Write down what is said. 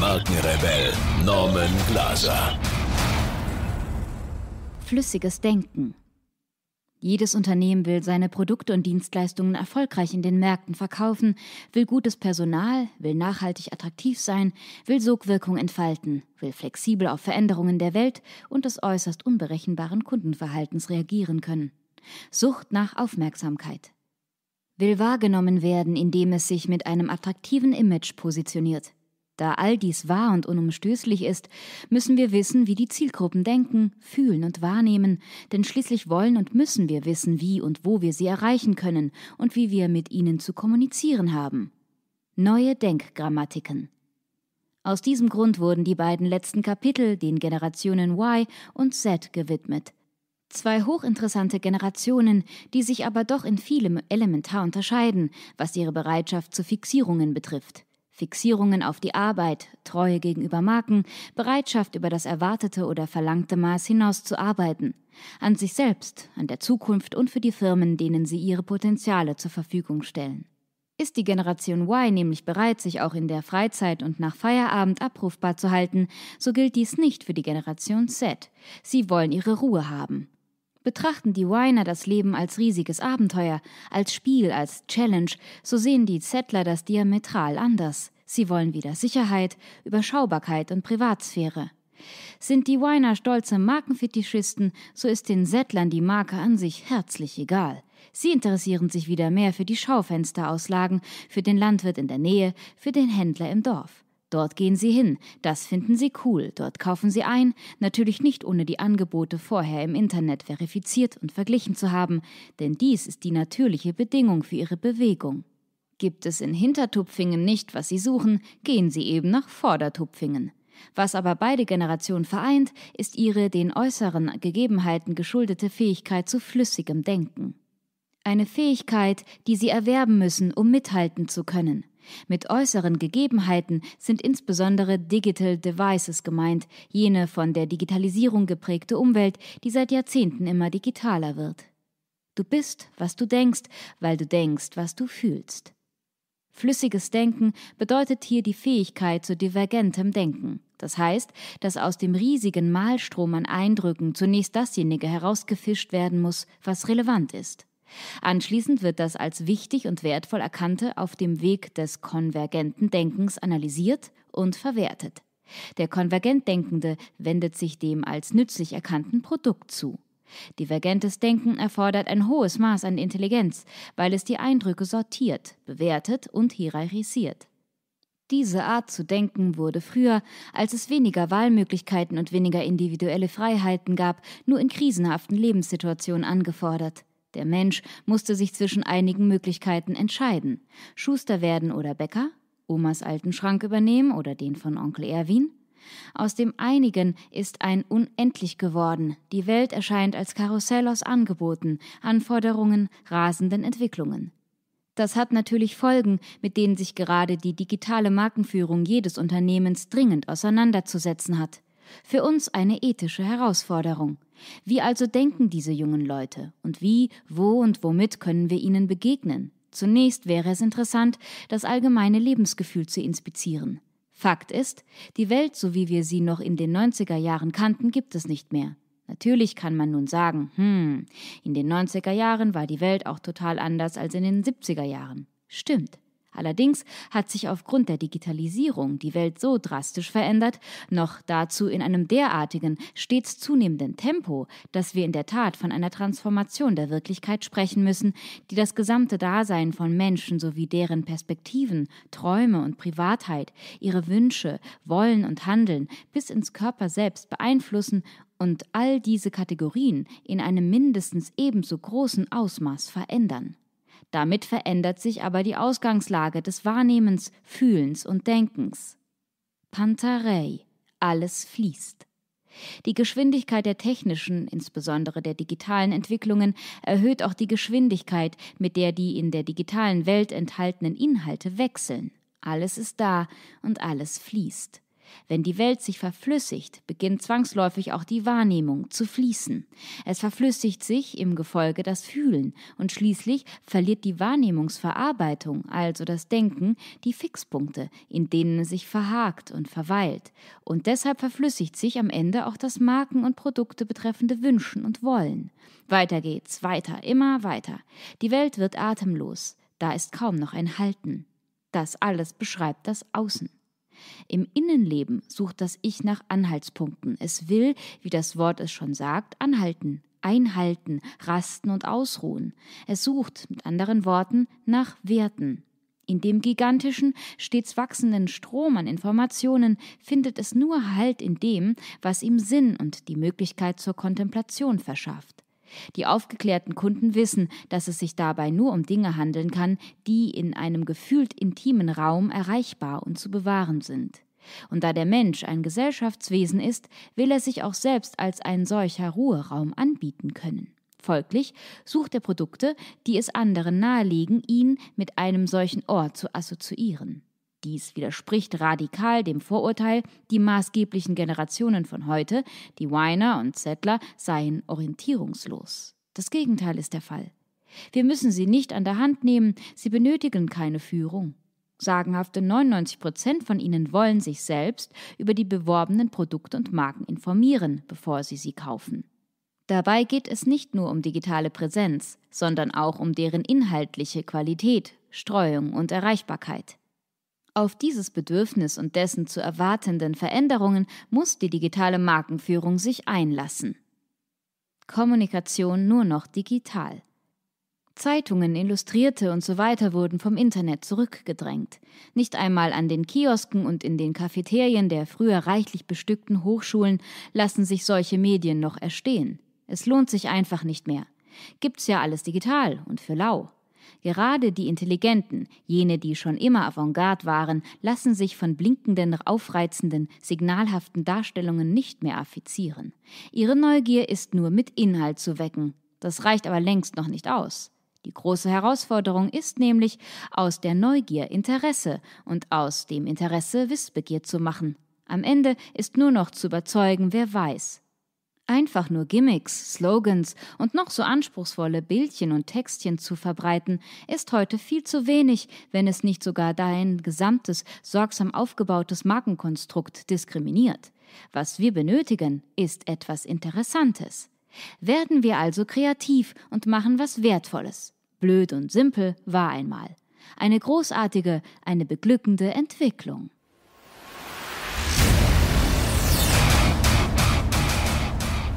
Markenrebell Norman Glaser. Flüssiges Denken. Jedes Unternehmen will seine Produkte und Dienstleistungen erfolgreich in den Märkten verkaufen, will gutes Personal, will nachhaltig attraktiv sein, will Sogwirkung entfalten, will flexibel auf Veränderungen der Welt und des äußerst unberechenbaren Kundenverhaltens reagieren können. Sucht nach Aufmerksamkeit. Will wahrgenommen werden, indem es sich mit einem attraktiven Image positioniert. Da all dies wahr und unumstößlich ist, müssen wir wissen, wie die Zielgruppen denken, fühlen und wahrnehmen, denn schließlich wollen und müssen wir wissen, wie und wo wir sie erreichen können und wie wir mit ihnen zu kommunizieren haben. Neue Denkgrammatiken. Aus diesem Grund wurden die beiden letzten Kapitel den Generationen Y und Z gewidmet. Zwei hochinteressante Generationen, die sich aber doch in vielem elementar unterscheiden, was ihre Bereitschaft zu Fixierungen betrifft. Fixierungen auf die Arbeit, Treue gegenüber Marken, Bereitschaft über das erwartete oder verlangte Maß hinaus zu arbeiten, an sich selbst, an der Zukunft und für die Firmen, denen sie ihre Potenziale zur Verfügung stellen. Ist die Generation Y nämlich bereit, sich auch in der Freizeit und nach Feierabend abrufbar zu halten, so gilt dies nicht für die Generation Z. Sie wollen ihre Ruhe haben. Betrachten die Winer das Leben als riesiges Abenteuer, als Spiel, als Challenge, so sehen die Zettler das diametral anders. Sie wollen wieder Sicherheit, Überschaubarkeit und Privatsphäre. Sind die Winer stolze Markenfetischisten, so ist den Settlern die Marke an sich herzlich egal. Sie interessieren sich wieder mehr für die Schaufensterauslagen, für den Landwirt in der Nähe, für den Händler im Dorf. Dort gehen sie hin, das finden sie cool, dort kaufen sie ein, natürlich nicht ohne die Angebote vorher im Internet verifiziert und verglichen zu haben, denn dies ist die natürliche Bedingung für ihre Bewegung. Gibt es in Hintertupfingen nicht, was sie suchen, gehen sie eben nach Vordertupfingen. Was aber beide Generationen vereint, ist ihre den äußeren Gegebenheiten geschuldete Fähigkeit zu flüssigem Denken. Eine Fähigkeit, die sie erwerben müssen, um mithalten zu können. Mit äußeren Gegebenheiten sind insbesondere Digital Devices gemeint, jene von der Digitalisierung geprägte Umwelt, die seit Jahrzehnten immer digitaler wird. Du bist, was du denkst, weil du denkst, was du fühlst. Flüssiges Denken bedeutet hier die Fähigkeit zu divergentem Denken. Das heißt, dass aus dem riesigen Malstrom an Eindrücken zunächst dasjenige herausgefischt werden muss, was relevant ist. Anschließend wird das als wichtig und wertvoll erkannte auf dem Weg des konvergenten Denkens analysiert und verwertet. Der konvergent Denkende wendet sich dem als nützlich erkannten Produkt zu. Divergentes Denken erfordert ein hohes Maß an Intelligenz, weil es die Eindrücke sortiert, bewertet und hierarchisiert. Diese Art zu denken wurde früher, als es weniger Wahlmöglichkeiten und weniger individuelle Freiheiten gab, nur in krisenhaften Lebenssituationen angefordert. Der Mensch musste sich zwischen einigen Möglichkeiten entscheiden. Schuster werden oder Bäcker, Omas alten Schrank übernehmen oder den von Onkel Erwin. Aus dem Einigen ist ein Unendlich geworden. Die Welt erscheint als Karussell aus Angeboten, Anforderungen, rasenden Entwicklungen. Das hat natürlich Folgen, mit denen sich gerade die digitale Markenführung jedes Unternehmens dringend auseinanderzusetzen hat. Für uns eine ethische Herausforderung. Wie also denken diese jungen Leute? Und wie, wo und womit können wir ihnen begegnen? Zunächst wäre es interessant, das allgemeine Lebensgefühl zu inspizieren. Fakt ist, die Welt, so wie wir sie noch in den 90er Jahren kannten, gibt es nicht mehr. Natürlich kann man nun sagen, hm, in den 90er Jahren war die Welt auch total anders als in den 70er Jahren. Stimmt. Allerdings hat sich aufgrund der Digitalisierung die Welt so drastisch verändert, noch dazu in einem derartigen, stets zunehmenden Tempo, dass wir in der Tat von einer Transformation der Wirklichkeit sprechen müssen, die das gesamte Dasein von Menschen sowie deren Perspektiven, Träume und Privatheit, ihre Wünsche, Wollen und Handeln bis ins Körper selbst beeinflussen und all diese Kategorien in einem mindestens ebenso großen Ausmaß verändern. Damit verändert sich aber die Ausgangslage des Wahrnehmens, Fühlens und Denkens. Pantarei, alles fließt. Die Geschwindigkeit der technischen, insbesondere der digitalen Entwicklungen erhöht auch die Geschwindigkeit, mit der die in der digitalen Welt enthaltenen Inhalte wechseln. Alles ist da und alles fließt. Wenn die Welt sich verflüssigt, beginnt zwangsläufig auch die Wahrnehmung zu fließen. Es verflüssigt sich im Gefolge das Fühlen und schließlich verliert die Wahrnehmungsverarbeitung, also das Denken, die Fixpunkte, in denen es sich verhakt und verweilt. Und deshalb verflüssigt sich am Ende auch das Marken und Produkte betreffende Wünschen und Wollen. Weiter geht's, weiter, immer weiter. Die Welt wird atemlos, da ist kaum noch ein Halten. Das alles beschreibt das Außen. Im Innenleben sucht das Ich nach Anhaltspunkten. Es will, wie das Wort es schon sagt, anhalten, einhalten, rasten und ausruhen. Es sucht, mit anderen Worten, nach Werten. In dem gigantischen, stets wachsenden Strom an Informationen findet es nur Halt in dem, was ihm Sinn und die Möglichkeit zur Kontemplation verschafft. Die aufgeklärten Kunden wissen, dass es sich dabei nur um Dinge handeln kann, die in einem gefühlt intimen Raum erreichbar und zu bewahren sind. Und da der Mensch ein Gesellschaftswesen ist, will er sich auch selbst als ein solcher Ruheraum anbieten können. Folglich sucht er Produkte, die es anderen nahelegen, ihn mit einem solchen Ort zu assoziieren. Dies widerspricht radikal dem Vorurteil, die maßgeblichen Generationen von heute, die Weiner und Settler, seien orientierungslos. Das Gegenteil ist der Fall. Wir müssen sie nicht an der Hand nehmen, sie benötigen keine Führung. Sagenhafte 99 Prozent von ihnen wollen sich selbst über die beworbenen Produkte und Marken informieren, bevor sie sie kaufen. Dabei geht es nicht nur um digitale Präsenz, sondern auch um deren inhaltliche Qualität, Streuung und Erreichbarkeit. Auf dieses Bedürfnis und dessen zu erwartenden Veränderungen muss die digitale Markenführung sich einlassen. Kommunikation nur noch digital. Zeitungen, Illustrierte und so weiter wurden vom Internet zurückgedrängt. Nicht einmal an den Kiosken und in den Cafeterien der früher reichlich bestückten Hochschulen lassen sich solche Medien noch erstehen. Es lohnt sich einfach nicht mehr. Gibt's ja alles digital und für lau. Gerade die Intelligenten, jene, die schon immer Avantgarde waren, lassen sich von blinkenden, aufreizenden, signalhaften Darstellungen nicht mehr affizieren. Ihre Neugier ist nur mit Inhalt zu wecken. Das reicht aber längst noch nicht aus. Die große Herausforderung ist nämlich, aus der Neugier Interesse und aus dem Interesse Wissbegier zu machen. Am Ende ist nur noch zu überzeugen, wer weiß. Einfach nur Gimmicks, Slogans und noch so anspruchsvolle Bildchen und Textchen zu verbreiten, ist heute viel zu wenig, wenn es nicht sogar dein gesamtes, sorgsam aufgebautes Markenkonstrukt diskriminiert. Was wir benötigen, ist etwas Interessantes. Werden wir also kreativ und machen was Wertvolles. Blöd und simpel war einmal. Eine großartige, eine beglückende Entwicklung.